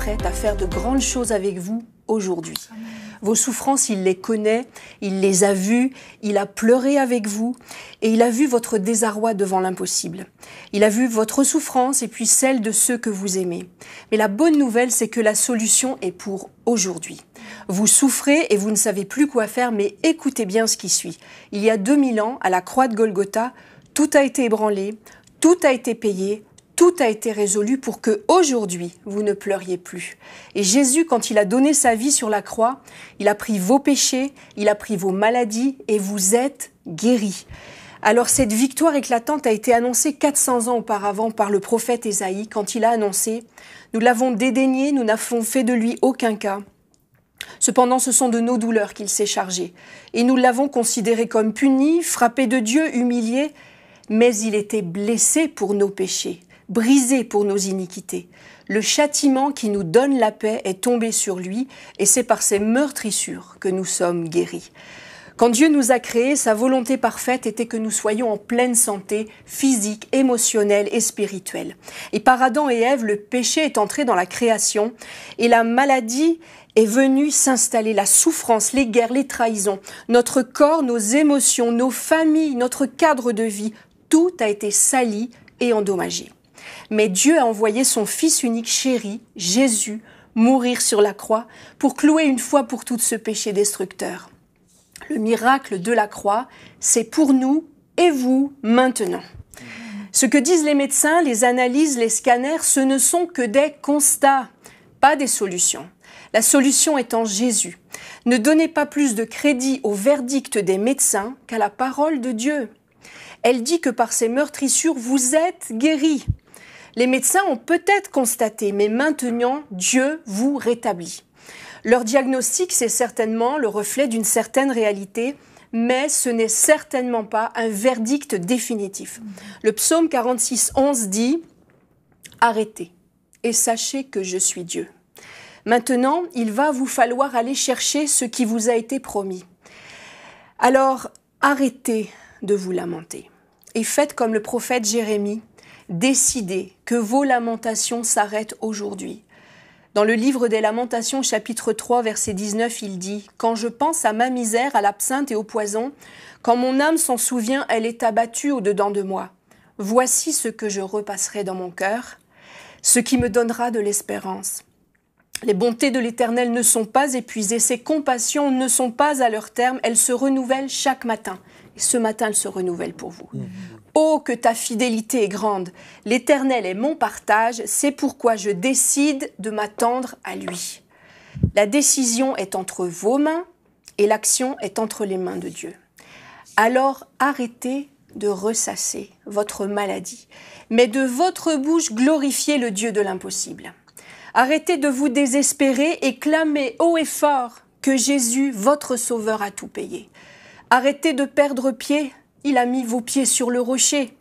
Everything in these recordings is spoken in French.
prête à faire de grandes choses avec vous aujourd'hui. Vos souffrances, il les connaît, il les a vues, il a pleuré avec vous, et il a vu votre désarroi devant l'impossible. Il a vu votre souffrance et puis celle de ceux que vous aimez. Mais la bonne nouvelle, c'est que la solution est pour aujourd'hui. Vous souffrez et vous ne savez plus quoi faire, mais écoutez bien ce qui suit. Il y a 2000 ans, à la croix de Golgotha, tout a été ébranlé, tout a été payé, tout a été résolu pour que aujourd'hui vous ne pleuriez plus. Et Jésus, quand il a donné sa vie sur la croix, il a pris vos péchés, il a pris vos maladies et vous êtes guéris. Alors cette victoire éclatante a été annoncée 400 ans auparavant par le prophète Ésaïe quand il a annoncé ⁇ Nous l'avons dédaigné, nous n'avons fait de lui aucun cas ⁇ Cependant, ce sont de nos douleurs qu'il s'est chargé, et nous l'avons considéré comme puni, frappé de Dieu, humilié, mais il était blessé pour nos péchés brisé pour nos iniquités. Le châtiment qui nous donne la paix est tombé sur lui, et c'est par ses meurtrissures que nous sommes guéris. Quand Dieu nous a créés, sa volonté parfaite était que nous soyons en pleine santé physique, émotionnelle et spirituelle. Et par Adam et Ève, le péché est entré dans la création et la maladie est venue s'installer, la souffrance, les guerres, les trahisons. Notre corps, nos émotions, nos familles, notre cadre de vie, tout a été sali et endommagé. Mais Dieu a envoyé son Fils unique chéri, Jésus, mourir sur la croix pour clouer une fois pour toutes ce péché destructeur. Le miracle de la croix, c'est pour nous et vous maintenant. Ce que disent les médecins, les analyses, les scanners, ce ne sont que des constats, pas des solutions. La solution est en Jésus. Ne donnez pas plus de crédit au verdict des médecins qu'à la parole de Dieu. Elle dit que par ses meurtrissures, vous êtes guéris. Les médecins ont peut-être constaté, mais maintenant, Dieu vous rétablit. Leur diagnostic, c'est certainement le reflet d'une certaine réalité, mais ce n'est certainement pas un verdict définitif. Le psaume 46, 11 dit Arrêtez et sachez que je suis Dieu. Maintenant, il va vous falloir aller chercher ce qui vous a été promis. Alors, arrêtez de vous lamenter et faites comme le prophète Jérémie Décidez que vos lamentations s'arrêtent aujourd'hui. Dans le livre des Lamentations, chapitre 3, verset 19, il dit Quand je pense à ma misère, à l'absinthe et au poison, quand mon âme s'en souvient, elle est abattue au-dedans de moi. Voici ce que je repasserai dans mon cœur, ce qui me donnera de l'espérance. Les bontés de l'Éternel ne sont pas épuisées, ses compassions ne sont pas à leur terme, elles se renouvellent chaque matin. Et ce matin, elles se renouvellent pour vous. Mmh. Oh, que ta fidélité est grande. L'Éternel est mon partage, c'est pourquoi je décide de m'attendre à lui. La décision est entre vos mains et l'action est entre les mains de Dieu. Alors arrêtez de ressasser votre maladie, mais de votre bouche glorifiez le Dieu de l'impossible. Arrêtez de vous désespérer et clamez haut et fort que Jésus, votre Sauveur, a tout payé. Arrêtez de perdre pied il a mis vos pieds sur le rocher.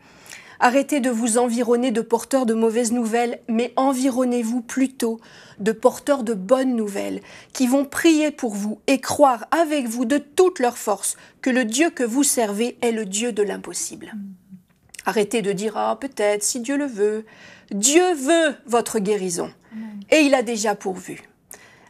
Arrêtez de vous environner de porteurs de mauvaises nouvelles, mais environnez-vous plutôt de porteurs de bonnes nouvelles, qui vont prier pour vous et croire avec vous de toute leur force que le Dieu que vous servez est le Dieu de l'impossible. Arrêtez de dire Ah, peut-être, si Dieu le veut. Dieu veut votre guérison, et il a déjà pourvu.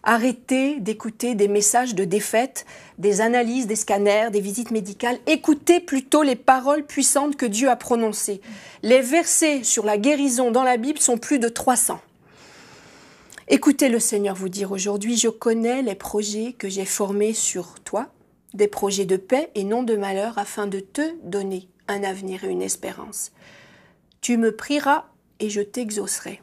Arrêtez d'écouter des messages de défaite, des analyses, des scanners, des visites médicales. Écoutez plutôt les paroles puissantes que Dieu a prononcées. Les versets sur la guérison dans la Bible sont plus de 300. Écoutez le Seigneur vous dire aujourd'hui, je connais les projets que j'ai formés sur toi, des projets de paix et non de malheur, afin de te donner un avenir et une espérance. Tu me prieras et je t'exaucerai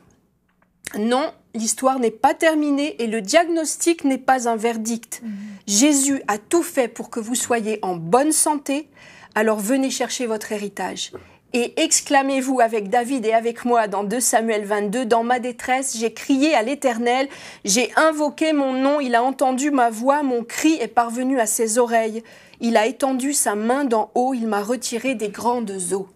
non, l'histoire n'est pas terminée et le diagnostic n'est pas un verdict. Mhm. Jésus a tout fait pour que vous soyez en bonne santé, alors venez chercher votre héritage. Et exclamez-vous avec David et avec moi dans 2 Samuel 22, dans ma détresse, j'ai crié à l'Éternel, j'ai invoqué mon nom, il a entendu ma voix, mon cri est parvenu à ses oreilles, il a étendu sa main d'en haut, il m'a retiré des grandes eaux.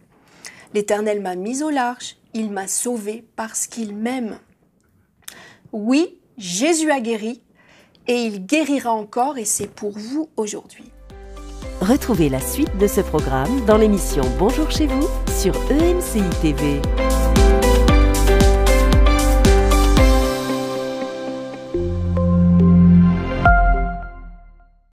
L'Éternel m'a mis au large, il m'a sauvé parce qu'il m'aime. Oui, Jésus a guéri et il guérira encore et c'est pour vous aujourd'hui. Retrouvez la suite de ce programme dans l'émission Bonjour chez vous sur EMCI TV.